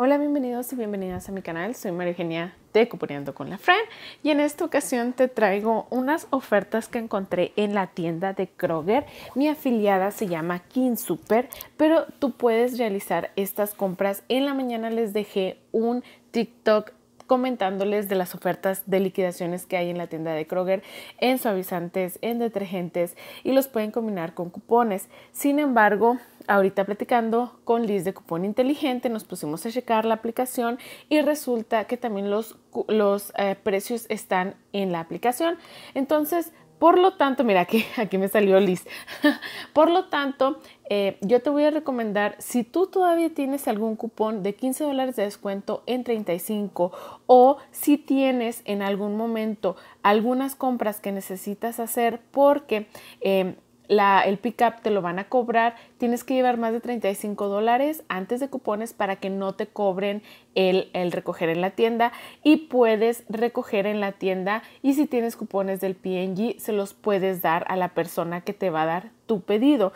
Hola, bienvenidos y bienvenidas a mi canal. Soy María Eugenia de Cuponeando con la Fran y en esta ocasión te traigo unas ofertas que encontré en la tienda de Kroger. Mi afiliada se llama King Super, pero tú puedes realizar estas compras. En la mañana les dejé un TikTok comentándoles de las ofertas de liquidaciones que hay en la tienda de Kroger en suavizantes, en detergentes y los pueden combinar con cupones. Sin embargo, ahorita platicando con Liz de Cupón Inteligente, nos pusimos a checar la aplicación y resulta que también los, los eh, precios están en la aplicación. Entonces, por lo tanto, mira, que aquí me salió Liz. por lo tanto, eh, yo te voy a recomendar, si tú todavía tienes algún cupón de 15 dólares de descuento en 35 o si tienes en algún momento algunas compras que necesitas hacer porque... Eh, la, el pickup te lo van a cobrar, tienes que llevar más de 35 dólares antes de cupones para que no te cobren el, recoger en la tienda y puedes recoger en la tienda y si tienes cupones del PNG se los puedes dar a la persona que te va a dar tu pedido.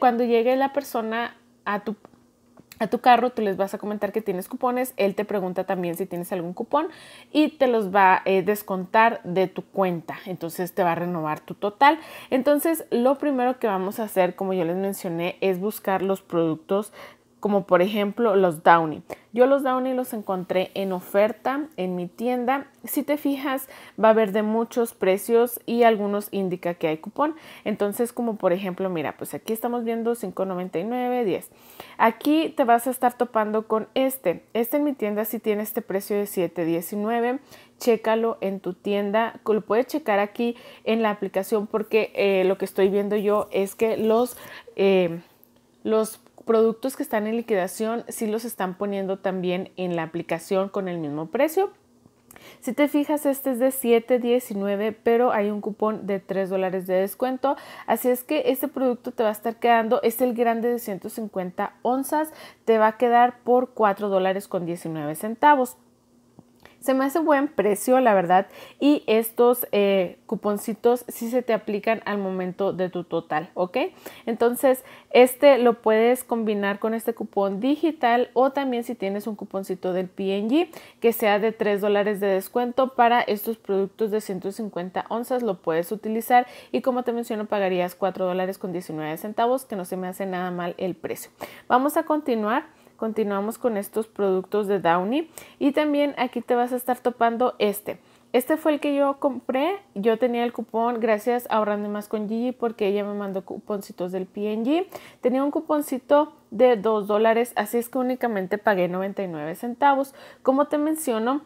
cuando llegue la persona a tu, a tu carro, tú les vas a comentar que tienes cupones, él te pregunta también si tienes algún cupón y te los va a eh, descontar de tu cuenta, entonces te va a renovar tu total. Entonces, lo primero que vamos a hacer, como yo les mencioné, es buscar los productos como por ejemplo los Downy. Yo los Downy los encontré en oferta en mi tienda. Si te fijas, va a haber de muchos precios y algunos indica que hay cupón. Entonces, como por ejemplo, mira, pues aquí estamos viendo 5.99, 10. Aquí te vas a estar topando con este. Este en mi tienda sí tiene este precio de 7.19. Chécalo en tu tienda. Lo puedes checar aquí en la aplicación porque eh, lo que estoy viendo yo es que los... Eh, los productos que están en liquidación si los están poniendo también en la aplicación con el mismo precio. Si te fijas, este es de $7.19, pero hay un cupón de $3 dólares de descuento. Así es que este producto te va a estar quedando, es el grande de 150 onzas, te va a quedar por $4 dólares con 19 centavos. Se me hace buen precio, la verdad. Y estos eh, cuponcitos sí se te aplican al momento de tu total, ¿ok? Entonces, este lo puedes combinar con este cupón digital o también si tienes un cuponcito del PNG que sea de 3 dólares de descuento para estos productos de 150 onzas, lo puedes utilizar. Y como te menciono, pagarías 4 dólares con 19 centavos, que no se me hace nada mal el precio. Vamos a continuar continuamos con estos productos de Downy y también aquí te vas a estar topando este. Este fue el que yo compré, yo tenía el cupón gracias a Ahorrando Más con Gigi porque ella me mandó cuponcitos del P&G. Tenía un cuponcito de 2 dólares, así es que únicamente pagué 99 centavos. Como te menciono,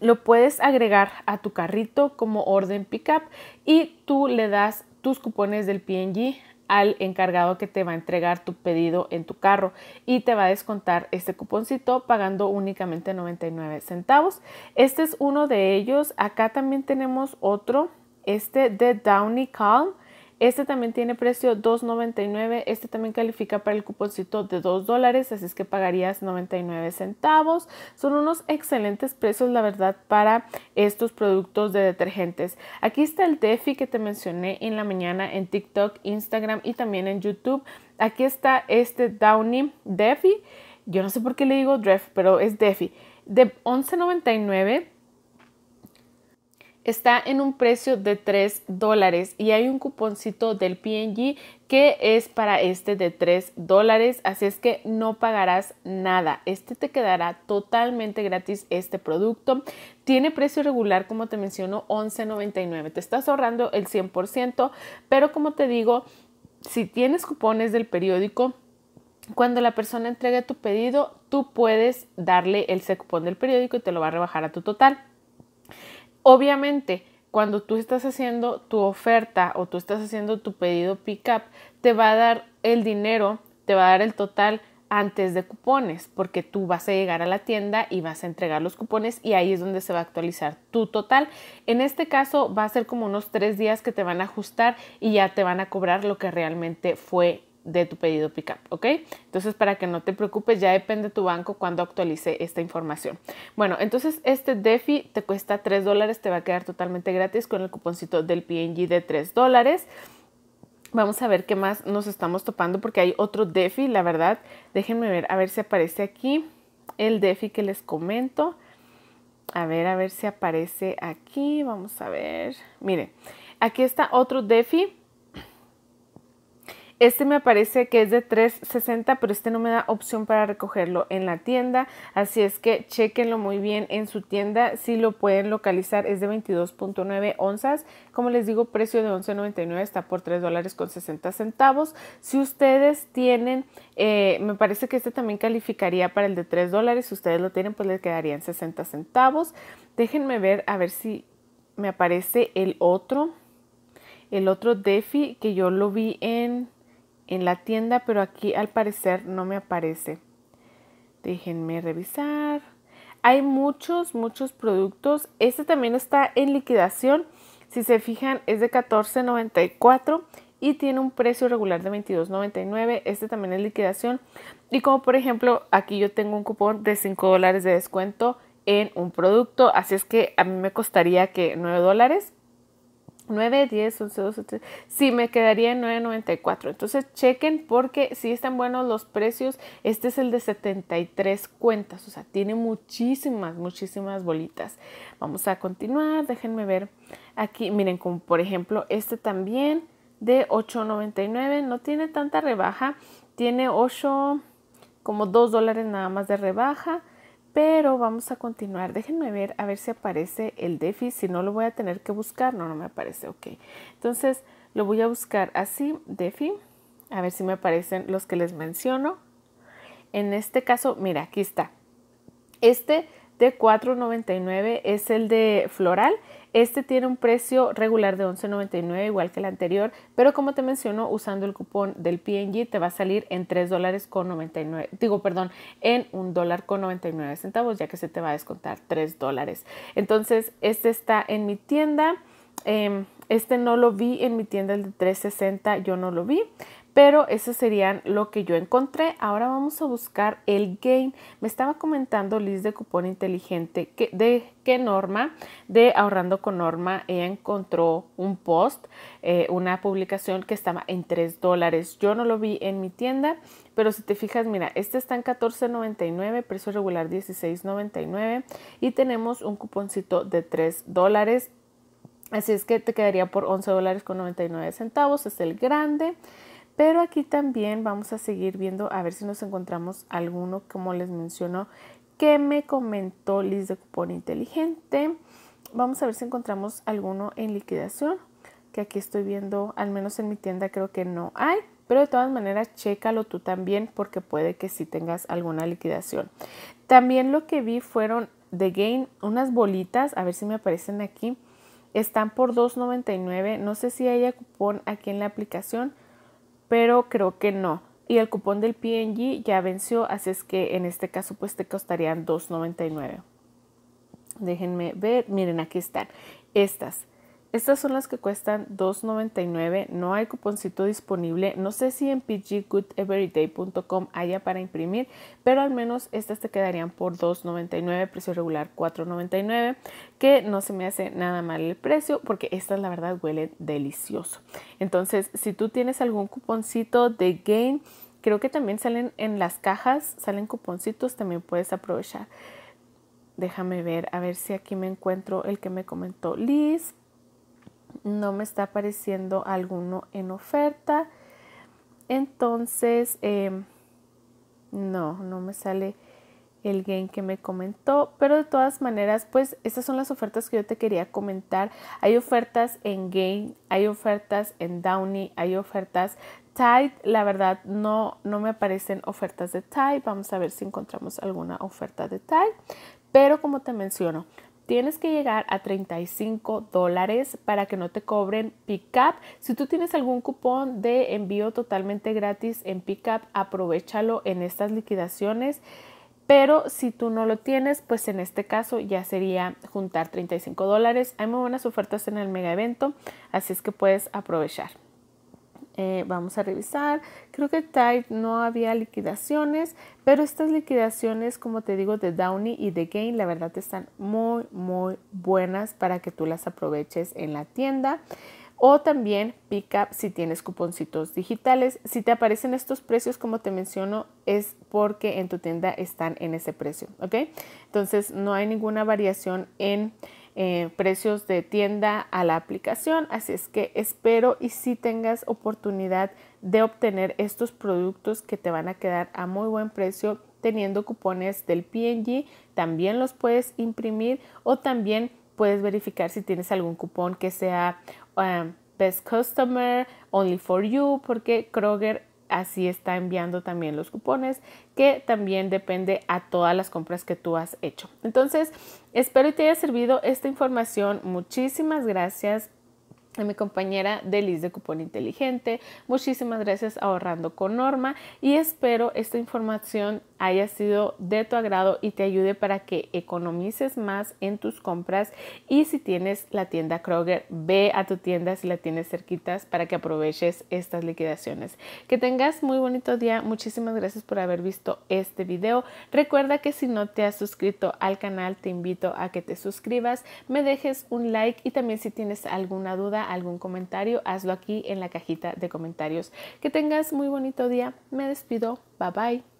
lo puedes agregar a tu carrito como orden pickup y tú le das tus cupones del P&G al encargado que te va a entregar tu pedido en tu carro y te va a descontar este cuponcito pagando únicamente 99 centavos. Este es uno de ellos. Acá también tenemos otro, este de Downy Calm. Este también tiene precio 2.99. Este también califica para el cuponcito de 2 dólares, así es que pagarías 99 centavos. Son unos excelentes precios, la verdad, para estos productos de detergentes. Aquí está el DEFI que te mencioné en la mañana en TikTok, Instagram y también en YouTube. Aquí está este Downy DEFI. Yo no sé por qué le digo DREF, pero es DEFI. De 11.99 está en un precio de 3 dólares y hay un cuponcito del PNG que es para este de 3 dólares, así es que no pagarás nada. Este te quedará totalmente gratis este producto. Tiene precio regular, como te menciono, 11.99. Te estás ahorrando el 100%, pero como te digo, si tienes cupones del periódico, cuando la persona entregue tu pedido, tú puedes darle el cupón del periódico y te lo va a rebajar a tu total. Obviamente, cuando tú estás haciendo tu oferta o tú estás haciendo tu pedido pickup, te va a dar el dinero, te va a dar el total antes de cupones, porque tú vas a llegar a la tienda y vas a entregar los cupones y ahí es donde se va a actualizar tu total. En este caso va a ser como unos tres días que te van a ajustar y ya te van a cobrar lo que realmente fue de tu pedido pickup, ¿ok? Entonces, para que no te preocupes, ya depende tu banco cuando actualice esta información. Bueno, entonces este DeFi te cuesta 3 dólares, te va a quedar totalmente gratis con el cuponcito del PNG de 3 dólares. Vamos a ver qué más nos estamos topando porque hay otro DeFi, la verdad. Déjenme ver, a ver si aparece aquí el DeFi que les comento. A ver, a ver si aparece aquí. Vamos a ver. Miren, aquí está otro DeFi este me parece que es de 3.60, pero este no me da opción para recogerlo en la tienda, así es que chequenlo muy bien en su tienda si lo pueden localizar. Es de 22.9 onzas. Como les digo, precio de 11.99 está por 3 dólares con 60 centavos. Si ustedes tienen, eh, me parece que este también calificaría para el de 3 dólares. Si ustedes lo tienen, pues les quedarían 60 centavos. Déjenme ver a ver si me aparece el otro. El otro Defi que yo lo vi en en la tienda, pero aquí al parecer no me aparece. Déjenme revisar. Hay muchos, muchos productos. Este también está en liquidación. Si se fijan, es de $14.94 y tiene un precio regular de $22.99. Este también es liquidación. Y como por ejemplo, aquí yo tengo un cupón de $5 de descuento en un producto. Así es que a mí me costaría que $9 9, 10, 11, 12, 13. Sí, me quedaría en 9.94. Entonces chequen porque si están buenos los precios. Este es el de 73 cuentas. O sea, tiene muchísimas, muchísimas bolitas. Vamos a continuar. Déjenme ver aquí. Miren, como por ejemplo este también de 8.99. No tiene tanta rebaja. Tiene 8, como 2 dólares nada más de rebaja. Pero vamos a continuar. Déjenme ver a ver si aparece el defi. Si no lo voy a tener que buscar. No, no me aparece. Ok. Entonces lo voy a buscar así, defi. A ver si me aparecen los que les menciono. En este caso, mira, aquí está. Este de 4.99 es el de floral. Este tiene un precio regular de $11.99 igual que el anterior, pero como te menciono, usando el cupón del PNG te va a salir en $3.99, dólares con digo, perdón, en $1.99, centavos, ya que se te va a descontar $3 dólares. Entonces, este está en mi tienda. Em, este no lo vi en mi tienda, el de 360 yo no lo vi. Pero eso serían lo que yo encontré. Ahora vamos a buscar el gain. Me estaba comentando Liz de Cupón Inteligente de qué Norma, de Ahorrando con Norma, ella encontró un post, eh, una publicación que estaba en 3 dólares. Yo no lo vi en mi tienda, pero si te fijas, mira, este está en 14.99, precio regular 16.99 y tenemos un cuponcito de 3 dólares. Así es que te quedaría por 11 dólares con 99 centavos, es el grande. Pero aquí también vamos a seguir viendo a ver si nos encontramos alguno, como les menciono, que me comentó Liz de Cupón Inteligente. Vamos a ver si encontramos alguno en liquidación, que aquí estoy viendo, al menos en mi tienda creo que no hay. Pero de todas maneras, chécalo tú también porque puede que sí tengas alguna liquidación. También lo que vi fueron de Gain unas bolitas, a ver si me aparecen aquí. Están por $2.99. No sé si haya cupón aquí en la aplicación, pero creo que no. Y el cupón del PNG ya venció, así es que en este caso pues te costarían $2.99. Déjenme ver, miren aquí están estas. Estas son las que cuestan $2.99. No hay cuponcito disponible. No sé si en pggoodeveryday.com haya para imprimir, pero al menos estas te quedarían por $2.99, precio regular $4.99, que no se me hace nada mal el precio porque estas la verdad huelen delicioso. Entonces, si tú tienes algún cuponcito de Gain, creo que también salen en las cajas, salen cuponcitos, también puedes aprovechar. Déjame ver, a ver si aquí me encuentro el que me comentó Liz no me está apareciendo alguno en oferta. Entonces, em, no, no me sale el game que me comentó, pero de todas maneras, pues estas son las ofertas que yo te quería comentar. Hay ofertas en Game, hay ofertas en Downy, hay ofertas Tide. La verdad, no, no me aparecen ofertas de Tide. Vamos a ver si encontramos alguna oferta de Tide. Pero como te menciono, tienes que llegar a 35 dólares para que no te cobren pickup. Si tú tienes algún cupón de envío totalmente gratis en pickup, aprovechalo en estas liquidaciones. Pero si tú no lo tienes, pues en este caso ya sería juntar 35 dólares. Hay muy buenas ofertas en el mega evento, así es que puedes aprovechar. Eh, vamos a revisar. Creo que Tide no había liquidaciones, pero estas liquidaciones, como te digo, de Downey y de Gain, la verdad están muy, muy buenas para que tú las aproveches en la tienda. O también pick up si tienes cuponcitos digitales. Si te aparecen estos precios, como te menciono, es porque en tu tienda están en ese precio, ¿ok? Entonces no hay ninguna variación en eh, precios de tienda a la aplicación. Así es que espero y si tengas oportunidad de obtener estos productos que te van a quedar a muy buen precio teniendo cupones del PNG. También los puedes imprimir o también puedes verificar si tienes algún cupón que sea eh, Best Customer, Only for You, porque Kroger así está enviando también los cupones que también depende a todas las compras que tú has hecho. Entonces, espero que te haya servido esta información. Muchísimas gracias a mi compañera Delis de Cupón Inteligente. Muchísimas gracias Ahorrando con Norma y espero esta información haya sido de tu agrado y te ayude para que economices más en tus compras. Y si tienes la tienda Kroger, ve a tu tienda si la tienes cerquitas para que aproveches estas liquidaciones. Que tengas muy bonito día. Muchísimas gracias por haber visto este video. Recuerda que si no te has suscrito al canal, te invito a que te suscribas, me dejes un like y también si tienes alguna duda, algún comentario, hazlo aquí en la cajita de comentarios. Que tengas muy bonito día. Me despido. Bye bye.